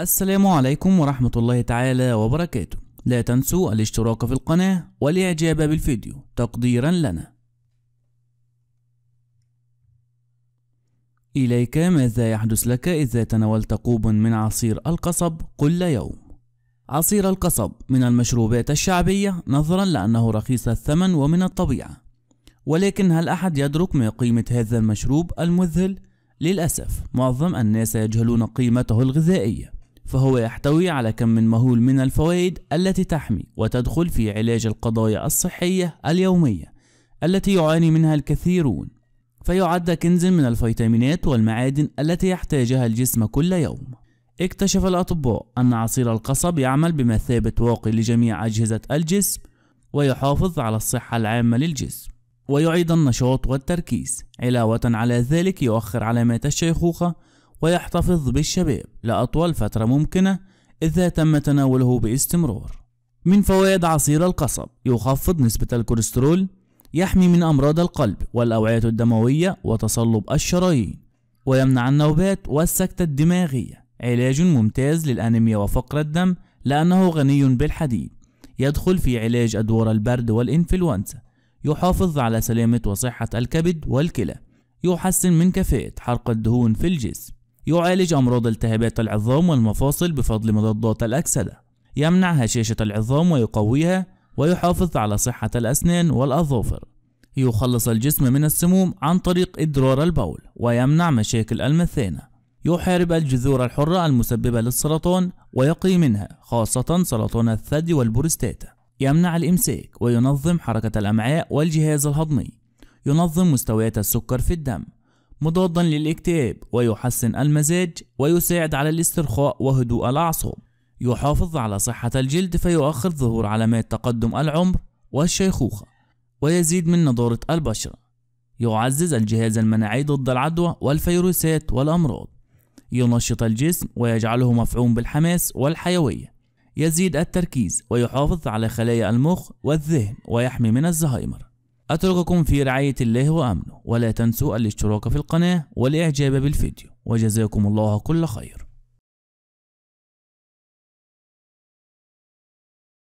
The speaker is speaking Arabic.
السلام عليكم ورحمة الله تعالى وبركاته لا تنسوا الاشتراك في القناة والإعجاب بالفيديو تقديرا لنا إليك ماذا يحدث لك إذا تناولت كوب من عصير القصب كل يوم عصير القصب من المشروبات الشعبية نظرا لأنه رخيص الثمن ومن الطبيعة ولكن هل أحد يدرك ما قيمة هذا المشروب المذهل؟ للأسف معظم الناس يجهلون قيمته الغذائية فهو يحتوي على كم من مهول من الفوائد التي تحمي وتدخل في علاج القضايا الصحية اليومية التي يعاني منها الكثيرون فيعد كنز من الفيتامينات والمعادن التي يحتاجها الجسم كل يوم اكتشف الأطباء أن عصير القصب يعمل بمثابة واقي لجميع أجهزة الجسم ويحافظ على الصحة العامة للجسم ويعيد النشاط والتركيز علاوة على ذلك يؤخر علامات الشيخوخة ويحتفظ بالشباب لأطول فترة ممكنة إذا تم تناوله باستمرار. من فوائد عصير القصب يخفض نسبة الكوليسترول، يحمي من أمراض القلب والأوعية الدموية وتصلب الشرايين، ويمنع النوبات والسكتة الدماغية. علاج ممتاز للأنيميا وفقر الدم لأنه غني بالحديد. يدخل في علاج أدوار البرد والإنفلونزا. يحافظ على سلامة وصحة الكبد والكلى. يحسن من كفاءة حرق الدهون في الجسم يعالج أمراض التهابات العظام والمفاصل بفضل مضادات الأكسدة يمنع هشاشة العظام ويقويها ويحافظ على صحة الأسنان والأظافر يخلص الجسم من السموم عن طريق إدرار البول ويمنع مشاكل المثانة يحارب الجذور الحرة المسببة للسرطان ويقي منها خاصة سرطان الثدي والبروستاتا يمنع الإمساك وينظم حركة الأمعاء والجهاز الهضمي ينظم مستويات السكر في الدم مضادا للاكتئاب ويحسن المزاج ويساعد على الاسترخاء وهدوء الأعصاب يحافظ على صحة الجلد فيؤخر ظهور علامات تقدم العمر والشيخوخة ويزيد من نضارة البشرة يعزز الجهاز المناعي ضد العدوى والفيروسات والأمراض ينشط الجسم ويجعله مفعوم بالحماس والحيوية يزيد التركيز ويحافظ على خلايا المخ والذهن ويحمي من الزهايمر أترككم في رعاية الله وأمنه ولا تنسوا الاشتراك في القناة والإعجاب بالفيديو وجزاكم الله كل خير